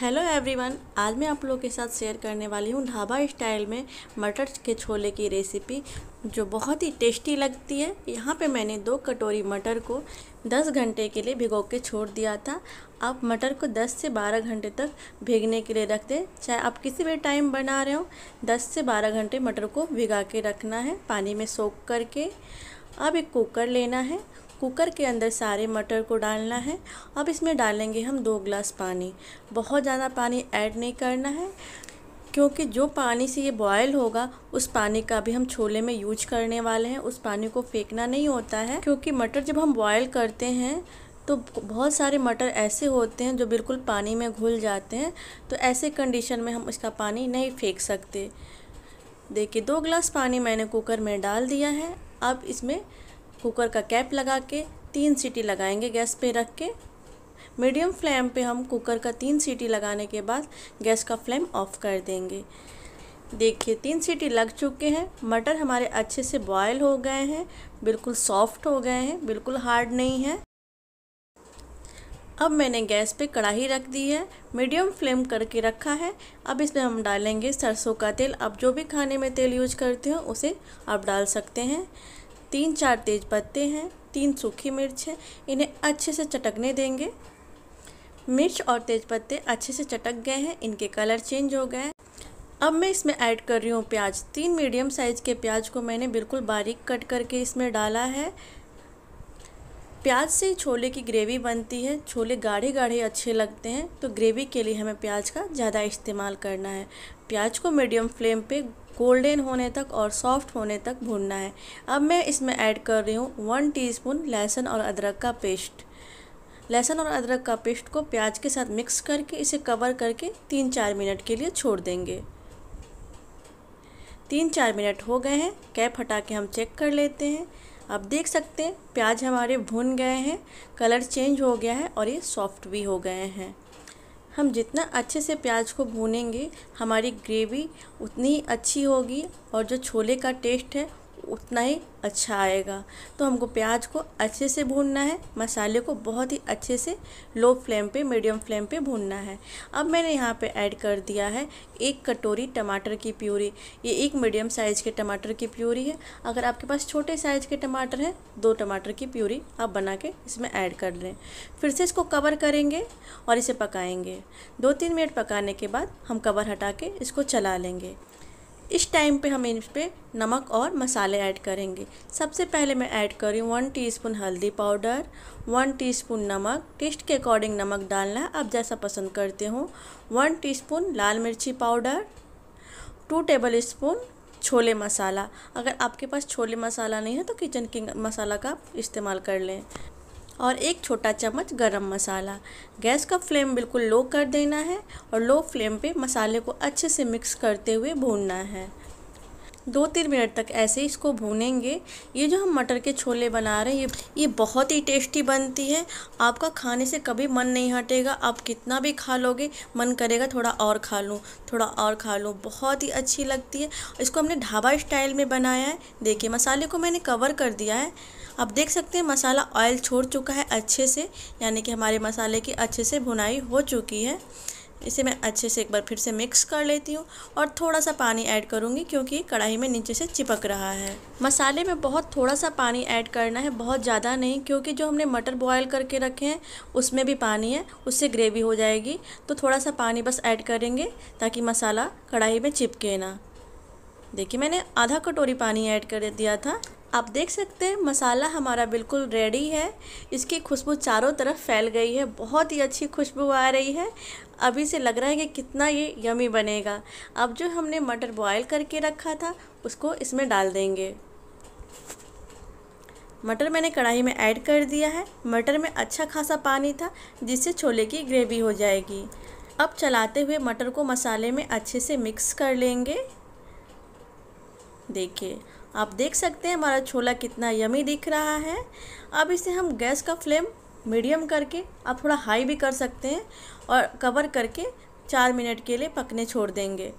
hello everyone आज मैं आप लोगों के साथ शेयर करने वाली हूँ ढाबा स्टाइल में मटर के छोले की रेसिपी जो बहुत ही टेस्टी लगती है यहाँ पे मैंने दो कटोरी मटर को 10 घंटे के लिए भिगो के छोड़ दिया था आप मटर को 10 से 12 घंटे तक भिगने के लिए रख दें चाहे आप किसी भी टाइम बना रहे हो 10 से 12 घंटे मटर को भिगा के रखना है पानी में सोख करके अब एक कुकर लेना है कुकर के अंदर सारे मटर को डालना है अब इसमें डालेंगे हम दो ग्लास पानी बहुत ज़्यादा पानी ऐड नहीं करना है क्योंकि जो पानी से ये बॉयल होगा उस पानी का भी हम छोले में यूज करने वाले हैं उस पानी को फेंकना नहीं होता है क्योंकि मटर जब हम बॉयल करते हैं तो बहुत सारे मटर ऐसे होते हैं जो बिल्कुल पानी में घुल जाते हैं तो ऐसे कंडीशन में हम इसका पानी नहीं फेंक सकते देखिए दो ग्लास पानी मैंने कुकर में डाल दिया है अब इसमें कुकर का कैप लगा के तीन सीटी लगाएंगे गैस पे रख के मीडियम फ्लेम पे हम कुकर का तीन सीटी लगाने के बाद गैस का फ्लेम ऑफ कर देंगे देखिए तीन सीटी लग चुके हैं मटर हमारे अच्छे से बॉयल हो गए हैं बिल्कुल सॉफ्ट हो गए हैं बिल्कुल हार्ड नहीं है अब मैंने गैस पे कढ़ाई रख दी है मीडियम फ्लेम करके रखा है अब इसमें हम डालेंगे सरसों का तेल अब जो भी खाने में तेल यूज करते हो उसे आप डाल सकते हैं तीन चार तेज पत्ते हैं तीन सूखी मिर्च है इन्हें अच्छे से चटकने देंगे मिर्च और तेज पत्ते अच्छे से चटक गए हैं इनके कलर चेंज हो गए हैं अब मैं इसमें ऐड कर रही हूँ प्याज तीन मीडियम साइज़ के प्याज को मैंने बिल्कुल बारीक कट करके इसमें डाला है प्याज से छोले की ग्रेवी बनती है छोले गाढ़े गाढ़े अच्छे लगते हैं तो ग्रेवी के लिए हमें प्याज का ज़्यादा इस्तेमाल करना है प्याज को मीडियम फ्लेम पे गोल्डन होने तक और सॉफ्ट होने तक भूनना है अब मैं इसमें ऐड कर रही हूँ वन टीस्पून लहसुन और अदरक का पेस्ट लहसुन और अदरक का पेस्ट को प्याज के साथ मिक्स करके इसे कवर करके तीन चार मिनट के लिए छोड़ देंगे तीन चार मिनट हो गए हैं कैप हटा के हम चेक कर लेते हैं आप देख सकते हैं प्याज हमारे भुन गए हैं कलर चेंज हो गया है और ये सॉफ्ट भी हो गए हैं हम जितना अच्छे से प्याज को भूनेंगे हमारी ग्रेवी उतनी अच्छी होगी और जो छोले का टेस्ट है उतना ही अच्छा आएगा तो हमको प्याज को अच्छे से भूनना है मसाले को बहुत ही अच्छे से लो फ्लेम पे मीडियम फ्लेम पे भूनना है अब मैंने यहाँ पे ऐड कर दिया है एक कटोरी टमाटर की प्यूरी ये एक मीडियम साइज़ के टमाटर की प्यूरी है अगर आपके पास छोटे साइज़ के टमाटर हैं दो टमाटर की प्यूरी आप बना के इसमें ऐड कर लें फिर से इसको कवर करेंगे और इसे पकाएँगे दो तीन मिनट पकाने के बाद हम कवर हटा के इसको चला लेंगे इस टाइम पे हम इन पर नमक और मसाले ऐड करेंगे सबसे पहले मैं ऐड कर रही हूँ वन टी हल्दी पाउडर वन टी नमक टेस्ट के अकॉर्डिंग नमक डालना है आप जैसा पसंद करते हो वन टी लाल मिर्ची पाउडर टू टेबल स्पून छोले मसाला अगर आपके पास छोले मसाला नहीं है तो किचन किंग मसाला का आप इस्तेमाल कर लें और एक छोटा चम्मच गरम मसाला गैस का फ्लेम बिल्कुल लो कर देना है और लो फ्लेम पे मसाले को अच्छे से मिक्स करते हुए भूनना है दो तीन मिनट तक ऐसे ही इसको भूनेंगे ये जो हम मटर के छोले बना रहे हैं ये ये बहुत ही टेस्टी बनती है आपका खाने से कभी मन नहीं हटेगा आप कितना भी खा लोगे मन करेगा थोड़ा और खा लूँ थोड़ा और खा लूँ बहुत ही अच्छी लगती है इसको हमने ढाबा स्टाइल में बनाया है देखिए मसाले को मैंने कवर कर दिया है आप देख सकते हैं मसाला ऑयल छोड़ चुका है अच्छे से यानी कि हमारे मसाले की अच्छे से भुनाई हो चुकी है इसे मैं अच्छे से एक बार फिर से मिक्स कर लेती हूँ और थोड़ा सा पानी ऐड करूँगी क्योंकि कढ़ाई में नीचे से चिपक रहा है मसाले में बहुत थोड़ा सा पानी ऐड करना है बहुत ज़्यादा नहीं क्योंकि जो हमने मटर बॉयल करके रखे हैं उसमें भी पानी है उससे ग्रेवी हो जाएगी तो थोड़ा सा पानी बस ऐड करेंगे ताकि मसाला कढ़ाई में चिपके ना देखिए मैंने आधा कटोरी पानी ऐड कर दिया था आप देख सकते हैं मसाला हमारा बिल्कुल रेडी है इसकी खुशबू चारों तरफ फैल गई है बहुत ही अच्छी खुशबू आ रही है अभी से लग रहा है कि कितना ये यमी बनेगा अब जो हमने मटर बॉयल करके रखा था उसको इसमें डाल देंगे मटर मैंने कढ़ाई में ऐड कर दिया है मटर में अच्छा खासा पानी था जिससे छोले की ग्रेवी हो जाएगी अब चलाते हुए मटर को मसाले में अच्छे से मिक्स कर लेंगे देखिए आप देख सकते हैं हमारा छोला कितना यमी दिख रहा है अब इसे हम गैस का फ्लेम मीडियम करके आप थोड़ा हाई भी कर सकते हैं और कवर करके चार मिनट के लिए पकने छोड़ देंगे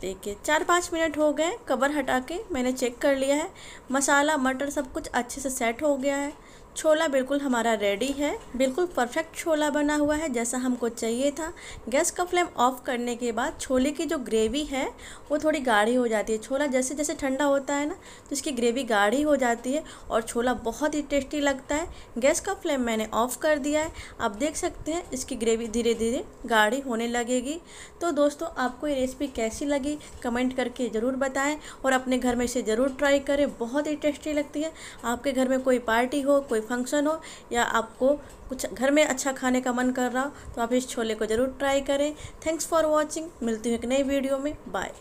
देखिए चार पाँच मिनट हो गए कवर हटा के मैंने चेक कर लिया है मसाला मटर सब कुछ अच्छे से सेट हो गया है छोला बिल्कुल हमारा रेडी है बिल्कुल परफेक्ट छोला बना हुआ है जैसा हमको चाहिए था गैस का फ्लेम ऑफ करने के बाद छोले की जो ग्रेवी है वो थोड़ी गाढ़ी हो जाती है छोला जैसे जैसे ठंडा होता है ना तो इसकी ग्रेवी गाढ़ी हो जाती है और छोला बहुत ही टेस्टी लगता है गैस का फ्लेम मैंने ऑफ़ कर दिया है आप देख सकते हैं इसकी ग्रेवी धीरे धीरे गाढ़ी होने लगेगी तो दोस्तों आपको ये रेसिपी कैसी लगी कमेंट करके ज़रूर बताएँ और अपने घर में इसे ज़रूर ट्राई करें बहुत ही टेस्टी लगती है आपके घर में कोई पार्टी हो कोई कोई फंक्शन हो या आपको कुछ घर में अच्छा खाने का मन कर रहा हो तो आप इस छोले को ज़रूर ट्राई करें थैंक्स फॉर वॉचिंग मिलती हूँ एक नई वीडियो में बाय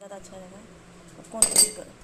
ज़्यादा अच्छा रहेगा कौन